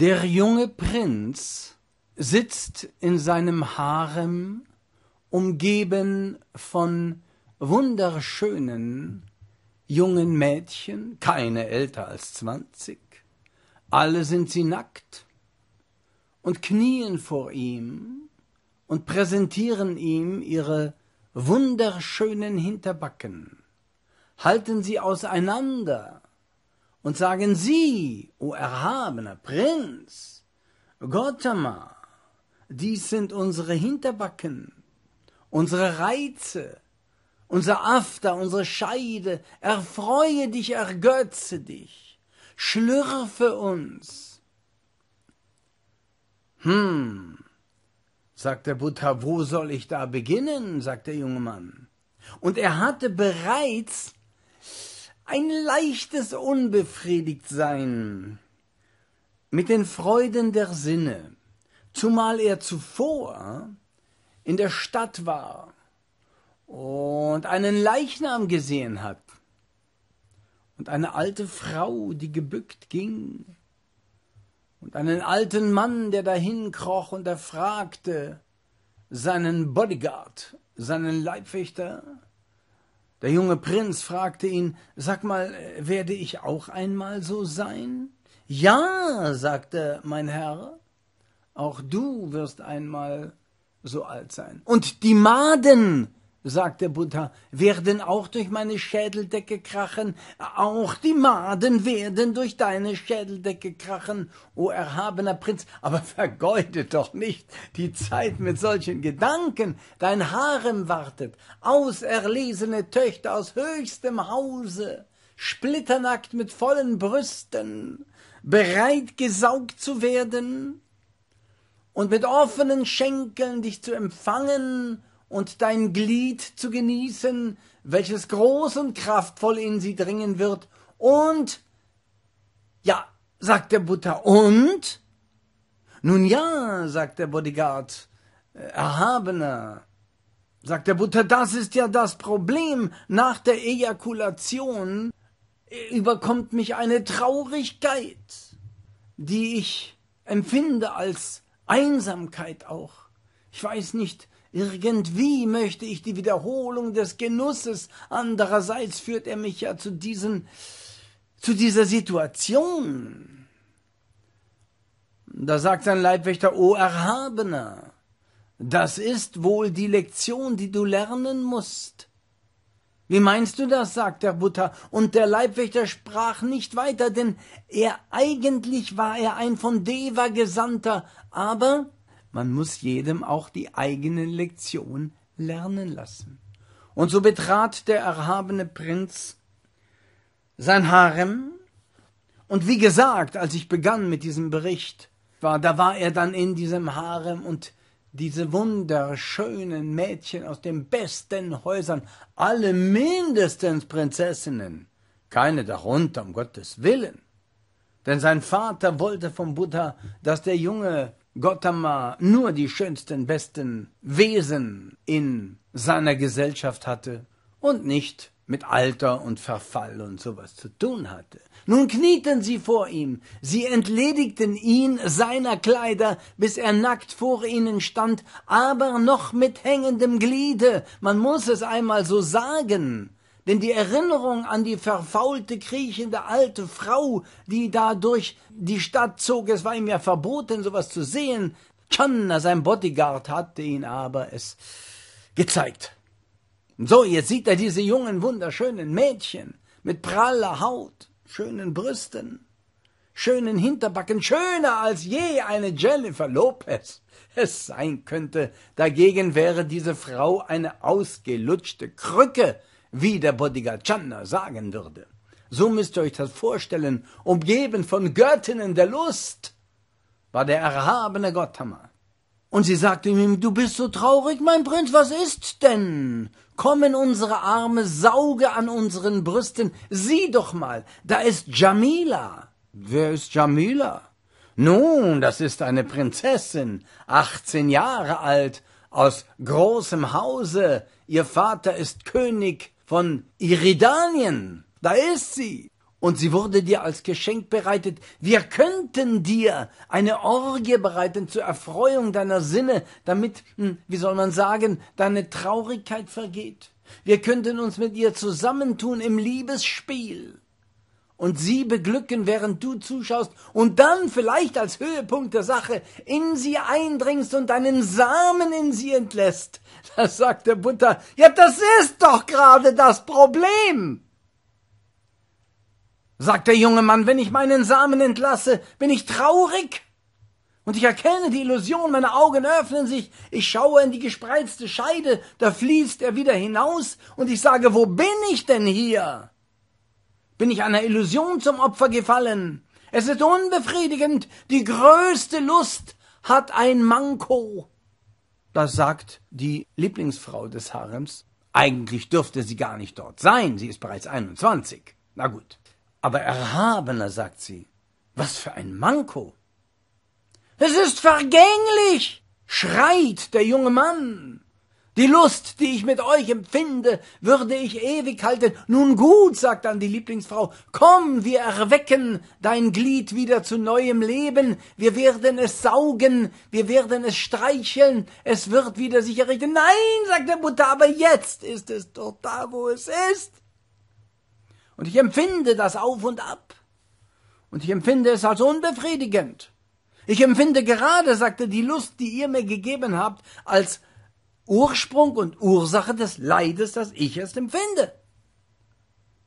Der junge Prinz sitzt in seinem Harem, umgeben von wunderschönen jungen Mädchen, keine älter als zwanzig, alle sind sie nackt und knien vor ihm und präsentieren ihm ihre wunderschönen Hinterbacken, halten sie auseinander und sagen sie, o erhabener Prinz, Gotama, dies sind unsere Hinterbacken, unsere Reize, unser After, unsere Scheide, erfreue dich, ergötze dich, schlürfe uns. Hm, sagt der Buddha, wo soll ich da beginnen? sagt der junge Mann. Und er hatte bereits ein leichtes Unbefriedigtsein mit den Freuden der Sinne, zumal er zuvor in der Stadt war und einen Leichnam gesehen hat und eine alte Frau, die gebückt ging und einen alten Mann, der dahin kroch und er fragte seinen Bodyguard, seinen Leibwächter, der junge Prinz fragte ihn, Sag mal, werde ich auch einmal so sein? Ja, sagte mein Herr, auch du wirst einmal so alt sein. Und die Maden sagte Buddha, werden auch durch meine Schädeldecke krachen, auch die Maden werden durch deine Schädeldecke krachen, o erhabener Prinz, aber vergeude doch nicht die Zeit mit solchen Gedanken, dein Harem wartet, auserlesene Töchter aus höchstem Hause, splitternackt mit vollen Brüsten, bereit gesaugt zu werden und mit offenen Schenkeln dich zu empfangen, und dein Glied zu genießen, welches groß und kraftvoll in sie dringen wird, und ja, sagt der Buddha, und? Nun ja, sagt der Bodyguard, äh, erhabener, sagt der Buddha, das ist ja das Problem. Nach der Ejakulation äh, überkommt mich eine Traurigkeit, die ich empfinde als Einsamkeit auch. Ich weiß nicht, irgendwie möchte ich die Wiederholung des Genusses, andererseits führt er mich ja zu diesen, zu dieser Situation. Da sagt sein Leibwächter, O Erhabener, das ist wohl die Lektion, die du lernen musst. Wie meinst du das? sagt der Buddha, und der Leibwächter sprach nicht weiter, denn er eigentlich war er ein von Deva Gesandter, aber man muss jedem auch die eigene Lektion lernen lassen. Und so betrat der erhabene Prinz sein Harem. Und wie gesagt, als ich begann mit diesem Bericht, war, da war er dann in diesem Harem und diese wunderschönen Mädchen aus den besten Häusern, alle mindestens Prinzessinnen, keine darunter, um Gottes Willen. Denn sein Vater wollte vom Buddha, dass der Junge Gautama nur die schönsten, besten Wesen in seiner Gesellschaft hatte und nicht mit Alter und Verfall und sowas zu tun hatte. Nun knieten sie vor ihm, sie entledigten ihn seiner Kleider, bis er nackt vor ihnen stand, aber noch mit hängendem Gliede, man muss es einmal so sagen, denn die Erinnerung an die verfaulte, kriechende alte Frau, die da durch die Stadt zog, es war ihm ja verboten, sowas zu sehen. Channa, sein Bodyguard, hatte ihn aber es gezeigt. So, jetzt sieht er diese jungen, wunderschönen Mädchen mit praller Haut, schönen Brüsten, schönen Hinterbacken, schöner als je eine Jennifer Lopez es sein könnte. Dagegen wäre diese Frau eine ausgelutschte Krücke, wie der Bodhigachanna sagen würde. So müsst ihr euch das vorstellen, umgeben von Göttinnen der Lust, war der erhabene Gottama. Und sie sagte ihm, du bist so traurig, mein Prinz, was ist denn? Komm in unsere Arme, sauge an unseren Brüsten, sieh doch mal, da ist Jamila. Wer ist Jamila? Nun, das ist eine Prinzessin, 18 Jahre alt, aus großem Hause, ihr Vater ist König von Iridanien. Da ist sie. Und sie wurde dir als Geschenk bereitet. Wir könnten dir eine Orgie bereiten zur Erfreuung deiner Sinne, damit, hm, wie soll man sagen, deine Traurigkeit vergeht. Wir könnten uns mit ihr zusammentun im Liebesspiel und sie beglücken, während du zuschaust und dann vielleicht als Höhepunkt der Sache in sie eindringst und einen Samen in sie entlässt. Das sagt der Butter. ja, das ist doch gerade das Problem. Sagt der junge Mann, wenn ich meinen Samen entlasse, bin ich traurig. Und ich erkenne die Illusion, meine Augen öffnen sich, ich schaue in die gespreizte Scheide, da fließt er wieder hinaus, und ich sage, wo bin ich denn hier? bin ich einer Illusion zum Opfer gefallen. Es ist unbefriedigend. Die größte Lust hat ein Manko. Das sagt die Lieblingsfrau des Harems. Eigentlich dürfte sie gar nicht dort sein. Sie ist bereits 21. Na gut. Aber erhabener, sagt sie. Was für ein Manko. Es ist vergänglich, schreit der junge Mann. Die Lust, die ich mit euch empfinde, würde ich ewig halten. Nun gut, sagt dann die Lieblingsfrau, komm, wir erwecken dein Glied wieder zu neuem Leben, wir werden es saugen, wir werden es streicheln, es wird wieder sich errichten. Nein, sagt der Mutter, aber jetzt ist es doch da, wo es ist. Und ich empfinde das auf und ab. Und ich empfinde es als unbefriedigend. Ich empfinde gerade, sagte die Lust, die ihr mir gegeben habt, als Ursprung und Ursache des Leides, das ich jetzt empfinde.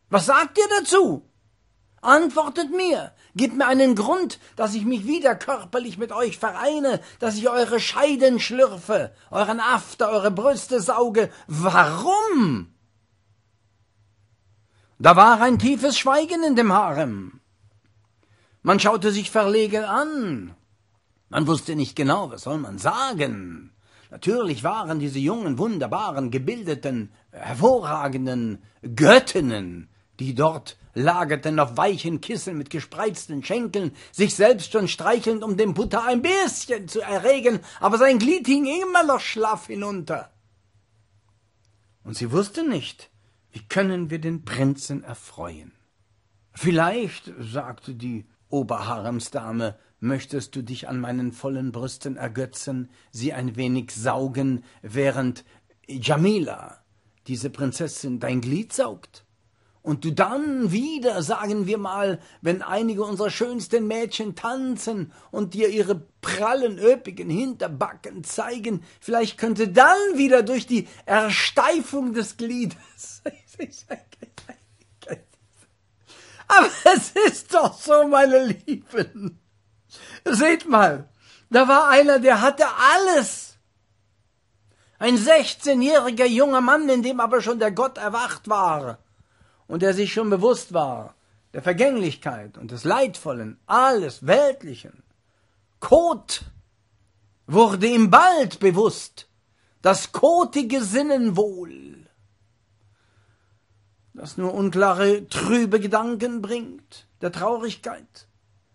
Was sagt ihr dazu? Antwortet mir, gebt mir einen Grund, dass ich mich wieder körperlich mit euch vereine, dass ich eure Scheiden schlürfe, euren After, eure Brüste sauge. Warum? Da war ein tiefes Schweigen in dem Harem. Man schaute sich verlegen an. Man wusste nicht genau, was soll man sagen. Natürlich waren diese jungen, wunderbaren, gebildeten, hervorragenden Göttinnen, die dort lagerten auf weichen Kissen mit gespreizten Schenkeln, sich selbst schon streichelnd, um den Butter ein bisschen zu erregen, aber sein Glied hing immer noch schlaff hinunter. Und sie wusste nicht, wie können wir den Prinzen erfreuen. Vielleicht, sagte die Oberharemsdame, möchtest du dich an meinen vollen Brüsten ergötzen, sie ein wenig saugen, während Jamila, diese Prinzessin, dein Glied saugt? Und du dann wieder, sagen wir mal, wenn einige unserer schönsten Mädchen tanzen und dir ihre prallen, öpigen Hinterbacken zeigen, vielleicht könnte dann wieder durch die Ersteifung des Gliedes. Aber es ist doch so, meine Lieben. Seht mal, da war einer, der hatte alles. Ein 16-jähriger junger Mann, in dem aber schon der Gott erwacht war und der sich schon bewusst war der Vergänglichkeit und des Leidvollen, alles Weltlichen. Kot wurde ihm bald bewusst, das kotige Sinnenwohl, das nur unklare, trübe Gedanken bringt, der Traurigkeit,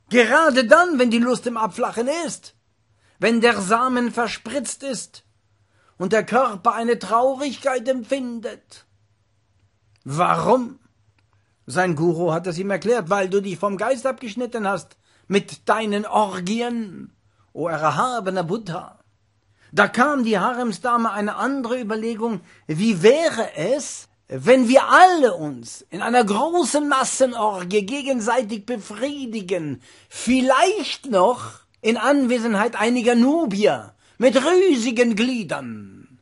Gerade dann, wenn die Lust im Abflachen ist, wenn der Samen verspritzt ist und der Körper eine Traurigkeit empfindet. Warum? Sein Guru hat es ihm erklärt, weil du dich vom Geist abgeschnitten hast mit deinen Orgien, o erhabener Buddha. Da kam die Haremsdame eine andere Überlegung, wie wäre es, wenn wir alle uns in einer großen Massenorgie gegenseitig befriedigen, vielleicht noch in Anwesenheit einiger Nubier mit riesigen Gliedern.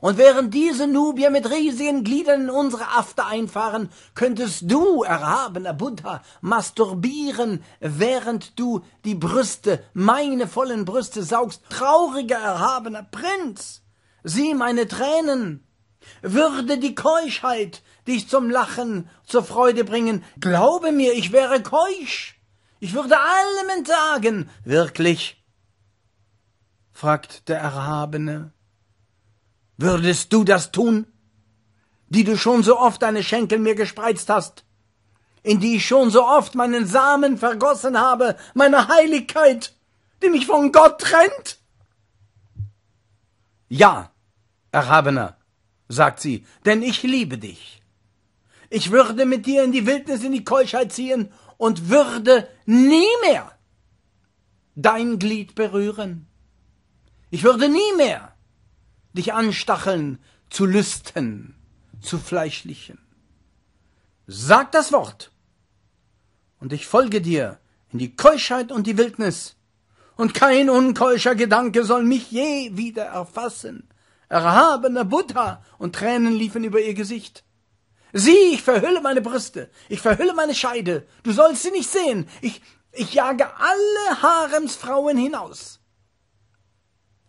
Und während diese Nubier mit riesigen Gliedern in unsere After einfahren, könntest du, erhabener Buddha, masturbieren, während du die Brüste, meine vollen Brüste saugst. Trauriger, erhabener Prinz, sieh meine Tränen, würde die Keuschheit dich zum Lachen, zur Freude bringen, glaube mir, ich wäre keusch. Ich würde allem entsagen, wirklich. fragt der Erhabene. Würdest du das tun, die du schon so oft deine Schenkel mir gespreizt hast, in die ich schon so oft meinen Samen vergossen habe, meine Heiligkeit, die mich von Gott trennt? Ja, Erhabener, sagt sie, denn ich liebe dich. Ich würde mit dir in die Wildnis, in die Keuschheit ziehen und würde nie mehr dein Glied berühren. Ich würde nie mehr dich anstacheln zu Lüsten, zu Fleischlichen. Sag das Wort, und ich folge dir in die Keuschheit und die Wildnis, und kein unkeuscher Gedanke soll mich je wieder erfassen erhabener Buddha, und Tränen liefen über ihr Gesicht. Sieh, ich verhülle meine Brüste, ich verhülle meine Scheide, du sollst sie nicht sehen, ich, ich jage alle Haremsfrauen hinaus.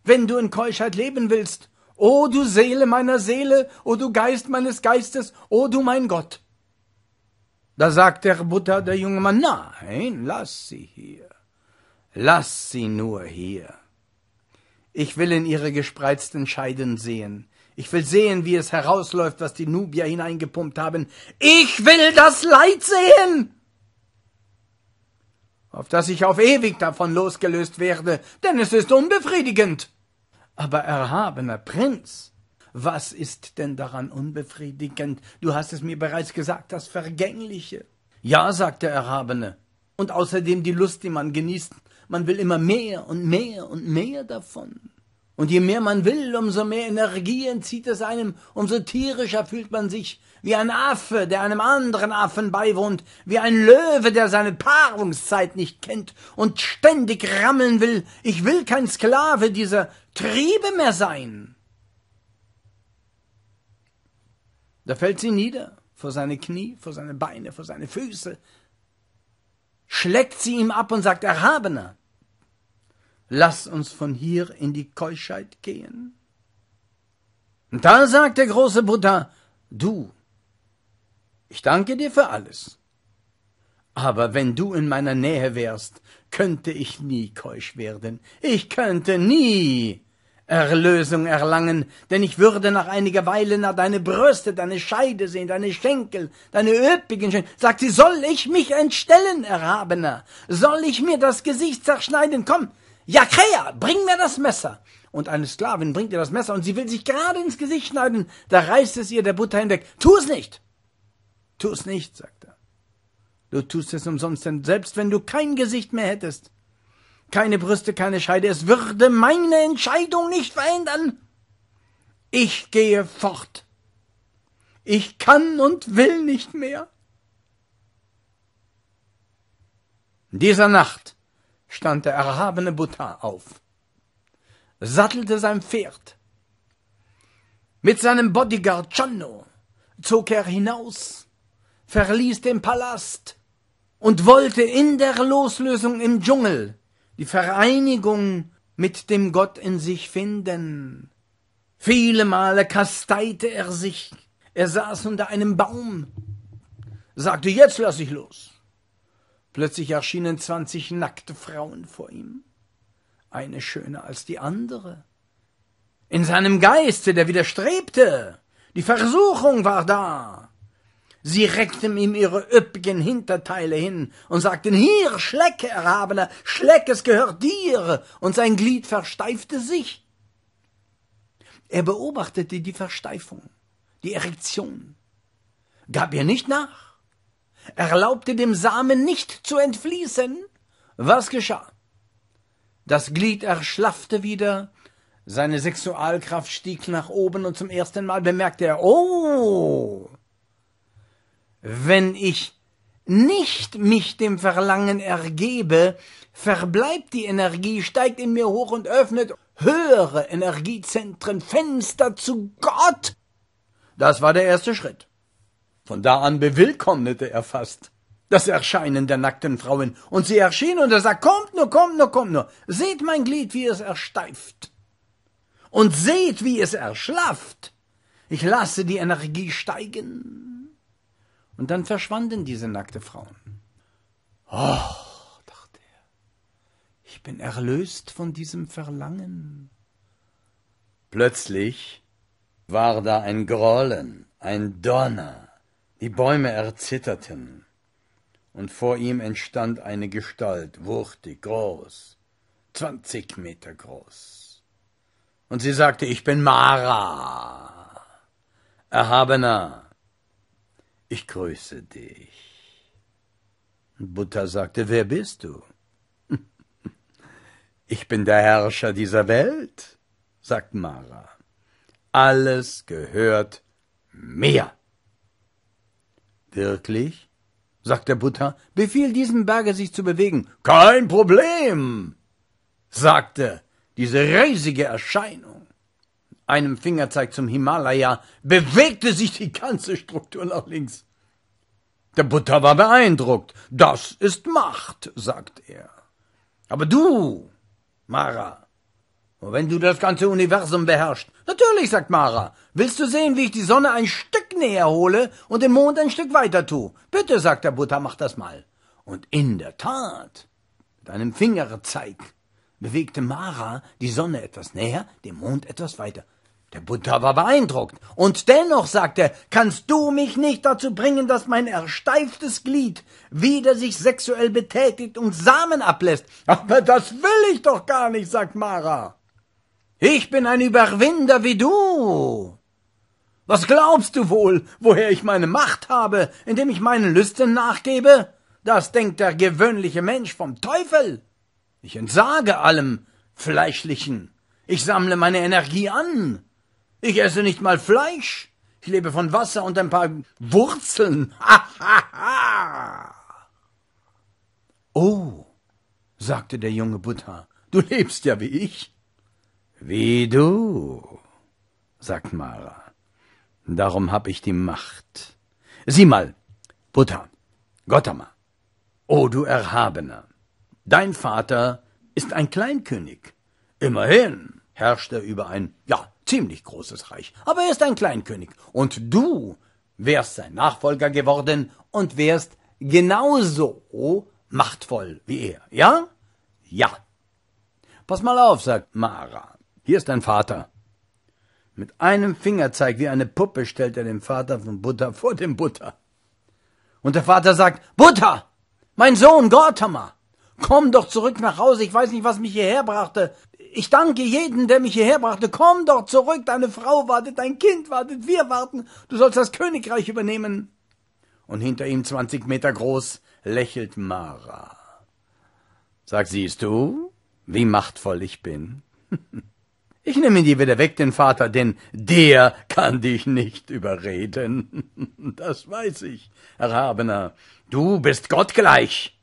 Wenn du in Keuschheit leben willst, o du Seele meiner Seele, o du Geist meines Geistes, o du mein Gott. Da sagt der Buddha, der junge Mann, nein, lass sie hier, lass sie nur hier. Ich will in ihre gespreizten Scheiden sehen. Ich will sehen, wie es herausläuft, was die Nubier hineingepumpt haben. Ich will das Leid sehen! Auf das ich auf ewig davon losgelöst werde, denn es ist unbefriedigend. Aber erhabener Prinz, was ist denn daran unbefriedigend? Du hast es mir bereits gesagt, das Vergängliche. Ja, sagt der Erhabene, und außerdem die Lust, die man genießt, man will immer mehr und mehr und mehr davon. Und je mehr man will, umso mehr Energie entzieht es einem, umso tierischer fühlt man sich, wie ein Affe, der einem anderen Affen beiwohnt, wie ein Löwe, der seine Paarungszeit nicht kennt und ständig rammeln will. Ich will kein Sklave dieser Triebe mehr sein. Da fällt sie nieder, vor seine Knie, vor seine Beine, vor seine Füße, schlägt sie ihm ab und sagt, Erhabener, lass uns von hier in die Keuschheit gehen. Und da sagt der große Buddha, du, ich danke dir für alles. Aber wenn du in meiner Nähe wärst, könnte ich nie keusch werden. Ich könnte nie Erlösung erlangen, denn ich würde nach einiger Weile nach deine Brüste, deine Scheide sehen, deine Schenkel, deine üppigen Schenkel. Sagt sie, soll ich mich entstellen, Erhabener? Soll ich mir das Gesicht zerschneiden? Komm, Jakrea, bring mir das Messer. Und eine Sklavin bringt ihr das Messer und sie will sich gerade ins Gesicht schneiden. Da reißt es ihr der Butter hinweg. Tu es nicht! Tu es nicht, sagt er. Du tust es umsonst, denn selbst wenn du kein Gesicht mehr hättest, keine Brüste, keine Scheide, es würde meine Entscheidung nicht verändern. Ich gehe fort. Ich kann und will nicht mehr. In dieser Nacht stand der erhabene Buddha auf, sattelte sein Pferd. Mit seinem Bodyguard Channo zog er hinaus, verließ den Palast und wollte in der Loslösung im Dschungel die Vereinigung mit dem Gott in sich finden. Viele Male kasteite er sich, er saß unter einem Baum, sagte, jetzt lass ich los. Plötzlich erschienen zwanzig nackte Frauen vor ihm, eine schöner als die andere. In seinem Geiste, der widerstrebte, die Versuchung war da. Sie reckten ihm ihre üppigen Hinterteile hin und sagten, hier, Schlecke, Erhabener, Schleck, es gehört dir, und sein Glied versteifte sich. Er beobachtete die Versteifung, die Erektion, gab ihr nicht nach, erlaubte dem Samen nicht zu entfließen. Was geschah? Das Glied erschlaffte wieder, seine Sexualkraft stieg nach oben und zum ersten Mal bemerkte er, oh, wenn ich nicht mich dem Verlangen ergebe, verbleibt die Energie, steigt in mir hoch und öffnet höhere Energiezentren, Fenster zu Gott. Das war der erste Schritt. Von da an bewillkommnete er fast das Erscheinen der nackten Frauen, und sie erschien und er sagt, kommt nur, kommt nur, kommt nur, seht mein Glied, wie es ersteift, und seht, wie es erschlafft, ich lasse die Energie steigen. Und dann verschwanden diese nackte Frauen. Oh, dachte er, ich bin erlöst von diesem Verlangen. Plötzlich war da ein Grollen, ein Donner, die Bäume erzitterten, und vor ihm entstand eine Gestalt, wuchtig, groß, zwanzig Meter groß. Und sie sagte, ich bin Mara, Erhabener, ich grüße dich. Und Buddha sagte, wer bist du? ich bin der Herrscher dieser Welt, sagt Mara. Alles gehört mir. Wirklich? sagt der Buddha, befiehl diesem Berge, sich zu bewegen. Kein Problem, sagte diese riesige Erscheinung. Einem Fingerzeig zum Himalaya bewegte sich die ganze Struktur nach links. Der Buddha war beeindruckt. Das ist Macht, sagt er. Aber du, Mara, wenn du das ganze Universum beherrschst. Natürlich, sagt Mara. Willst du sehen, wie ich die Sonne ein Stück näher hole und den Mond ein Stück weiter tu? Bitte, sagt der Buddha, mach das mal. Und in der Tat, mit einem Fingerzeig, bewegte Mara die Sonne etwas näher, den Mond etwas weiter. Der Buddha war beeindruckt. Und dennoch, sagt er, kannst du mich nicht dazu bringen, dass mein ersteiftes Glied wieder sich sexuell betätigt und Samen ablässt? Aber das will ich doch gar nicht, sagt Mara. Ich bin ein Überwinder wie du. Was glaubst du wohl, woher ich meine Macht habe, indem ich meinen Lüsten nachgebe? Das denkt der gewöhnliche Mensch vom Teufel. Ich entsage allem Fleischlichen. Ich sammle meine Energie an. Ich esse nicht mal Fleisch. Ich lebe von Wasser und ein paar Wurzeln. Ha, ha, ha. Oh, sagte der junge Buddha, du lebst ja wie ich. Wie du, sagt Mara. Darum hab ich die Macht. Sieh mal, Buddha, Gotama, o oh, du Erhabener, dein Vater ist ein Kleinkönig. Immerhin herrscht er über ein, ja, ziemlich großes Reich, aber er ist ein Kleinkönig. Und du wärst sein Nachfolger geworden und wärst genauso machtvoll wie er, ja? Ja. Pass mal auf, sagt Mara. Hier ist dein Vater. Mit einem Fingerzeig wie eine Puppe stellt er den Vater von Butter vor dem Butter. Und der Vater sagt, Butter, mein Sohn Gautama, komm doch zurück nach Hause, ich weiß nicht, was mich hierher brachte. Ich danke jedem, der mich hierher brachte. Komm doch zurück, deine Frau wartet, dein Kind wartet, wir warten, du sollst das Königreich übernehmen. Und hinter ihm zwanzig Meter groß lächelt Mara. Sag, siehst du, wie machtvoll ich bin? Ich nehme dir wieder weg, den Vater, denn der kann dich nicht überreden. Das weiß ich, Erhabener. Du bist gottgleich.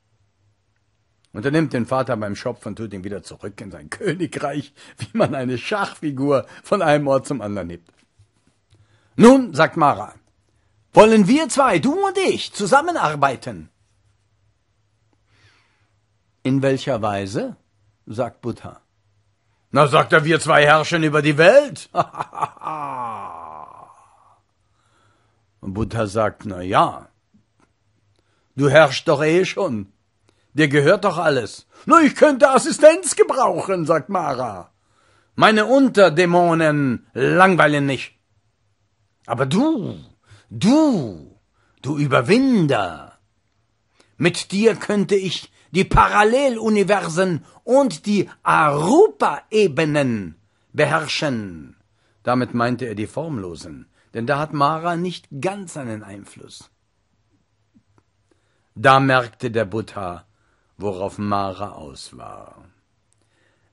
Und er nimmt den Vater beim Schopf und tut ihn wieder zurück in sein Königreich, wie man eine Schachfigur von einem Ort zum anderen hebt. Nun, sagt Mara, wollen wir zwei, du und ich, zusammenarbeiten? In welcher Weise? sagt Buddha. Na, sagt er, wir zwei herrschen über die Welt. Und Buddha sagt, na ja, du herrschst doch eh schon. Dir gehört doch alles. Nur ich könnte Assistenz gebrauchen, sagt Mara. Meine Unterdämonen langweilen nicht. Aber du, du, du Überwinder, mit dir könnte ich die Paralleluniversen und die Arupa-Ebenen beherrschen. Damit meinte er die Formlosen, denn da hat Mara nicht ganz einen Einfluss. Da merkte der Buddha, worauf Mara aus war.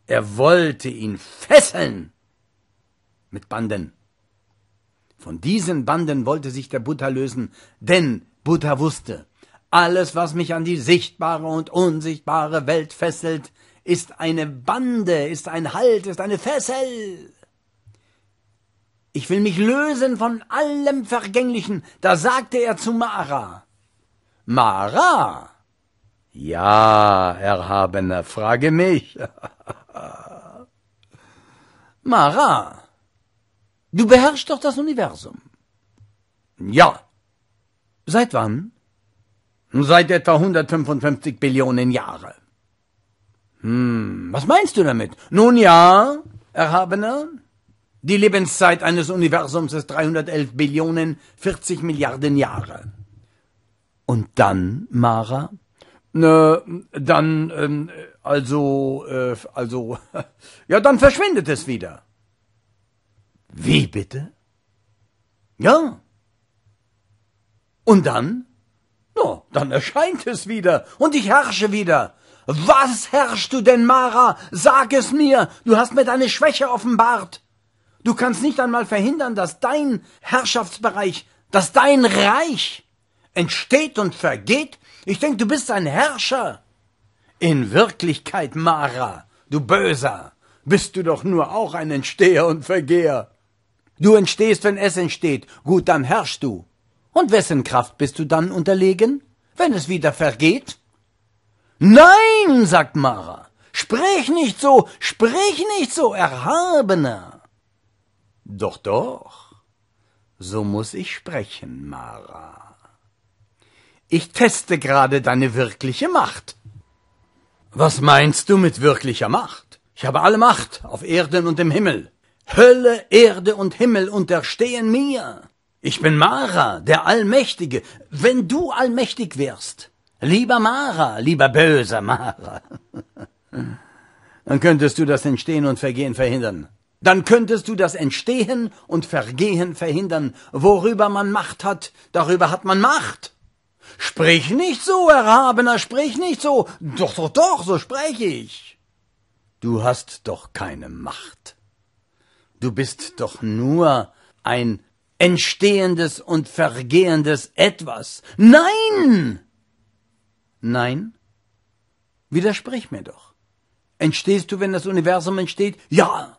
Er wollte ihn fesseln mit Banden. Von diesen Banden wollte sich der Buddha lösen, denn Buddha wusste, alles, was mich an die sichtbare und unsichtbare Welt fesselt, ist eine Bande, ist ein Halt, ist eine Fessel. Ich will mich lösen von allem Vergänglichen, da sagte er zu Mara. Mara? Ja, Erhabener, frage mich. Mara, du beherrschst doch das Universum. Ja. Seit wann? Seit etwa 155 Billionen Jahre. Hm, was meinst du damit? Nun ja, Erhabener, die Lebenszeit eines Universums ist 311 Billionen 40 Milliarden Jahre. Und dann, Mara? Ne, dann, ähm, also, äh, also, ja, dann verschwindet es wieder. Wie bitte? Ja. Und dann? No, dann erscheint es wieder, und ich herrsche wieder. Was herrschst du denn, Mara? Sag es mir, du hast mir deine Schwäche offenbart. Du kannst nicht einmal verhindern, dass dein Herrschaftsbereich, dass dein Reich entsteht und vergeht. Ich denke, du bist ein Herrscher. In Wirklichkeit, Mara, du Böser, bist du doch nur auch ein Entsteher und Vergeher. Du entstehst, wenn es entsteht. Gut, dann herrschst du. Und wessen Kraft bist du dann unterlegen, wenn es wieder vergeht? Nein, sagt Mara, sprich nicht so, sprich nicht so, Erhabener. Doch, doch, so muß ich sprechen, Mara. Ich teste gerade deine wirkliche Macht. Was meinst du mit wirklicher Macht? Ich habe alle Macht auf Erden und im Himmel. Hölle, Erde und Himmel unterstehen mir. Ich bin Mara, der Allmächtige. Wenn du allmächtig wärst, lieber Mara, lieber böser Mara, dann könntest du das Entstehen und Vergehen verhindern. Dann könntest du das Entstehen und Vergehen verhindern. Worüber man Macht hat, darüber hat man Macht. Sprich nicht so, Erhabener, sprich nicht so. Doch, doch, doch, so spreche ich. Du hast doch keine Macht. Du bist doch nur ein entstehendes und vergehendes etwas. Nein! Nein? Widersprich mir doch. Entstehst du, wenn das Universum entsteht? Ja!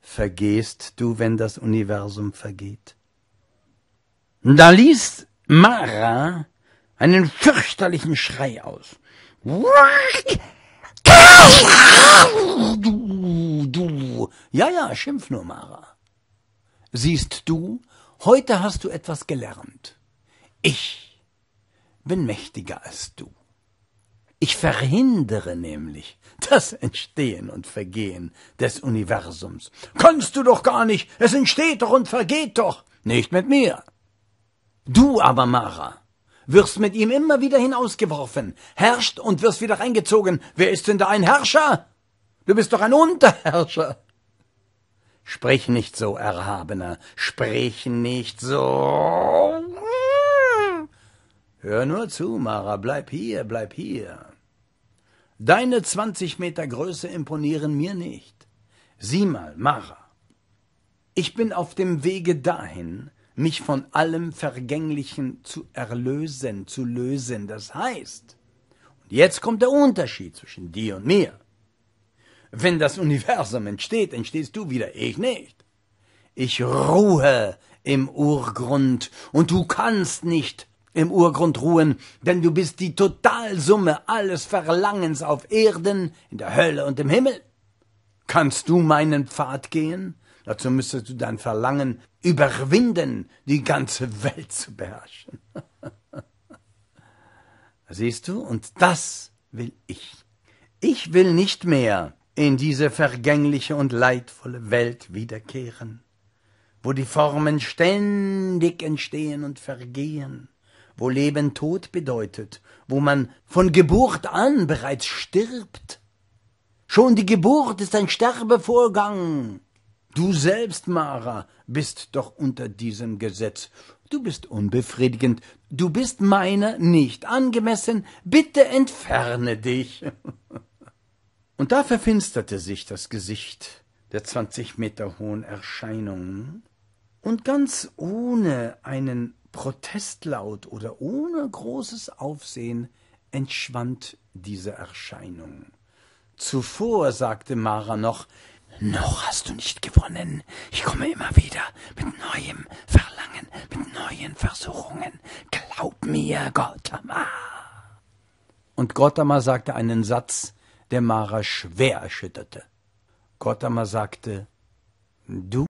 Vergehst du, wenn das Universum vergeht? Da ließ Mara einen fürchterlichen Schrei aus. Ja, ja, schimpf nur, Mara. Siehst du, heute hast du etwas gelernt. Ich bin mächtiger als du. Ich verhindere nämlich das Entstehen und Vergehen des Universums. Kannst du doch gar nicht, es entsteht doch und vergeht doch. Nicht mit mir. Du aber, Mara, wirst mit ihm immer wieder hinausgeworfen, herrscht und wirst wieder reingezogen. Wer ist denn da ein Herrscher? Du bist doch ein Unterherrscher. Sprich nicht so, Erhabener, sprich nicht so. Hör nur zu, Mara, bleib hier, bleib hier. Deine 20 Meter Größe imponieren mir nicht. Sieh mal, Mara. Ich bin auf dem Wege dahin, mich von allem Vergänglichen zu erlösen, zu lösen. Das heißt, und jetzt kommt der Unterschied zwischen dir und mir. Wenn das Universum entsteht, entstehst du wieder, ich nicht. Ich ruhe im Urgrund und du kannst nicht im Urgrund ruhen, denn du bist die Totalsumme alles Verlangens auf Erden, in der Hölle und im Himmel. Kannst du meinen Pfad gehen? Dazu müsstest du dein Verlangen überwinden, die ganze Welt zu beherrschen. Siehst du, und das will ich. Ich will nicht mehr in diese vergängliche und leidvolle Welt wiederkehren, wo die Formen ständig entstehen und vergehen, wo Leben Tod bedeutet, wo man von Geburt an bereits stirbt. Schon die Geburt ist ein Sterbevorgang. Du selbst, Mara, bist doch unter diesem Gesetz. Du bist unbefriedigend, du bist meiner nicht angemessen, bitte entferne dich. Und da verfinsterte sich das Gesicht der zwanzig Meter hohen Erscheinung, und ganz ohne einen Protestlaut oder ohne großes Aufsehen entschwand diese Erscheinung. Zuvor sagte Mara noch, noch hast du nicht gewonnen. Ich komme immer wieder mit neuem Verlangen, mit neuen Versuchungen. Glaub mir, Gautama. Und Gautama sagte einen Satz, der Mara schwer erschütterte. Gotama sagte, Du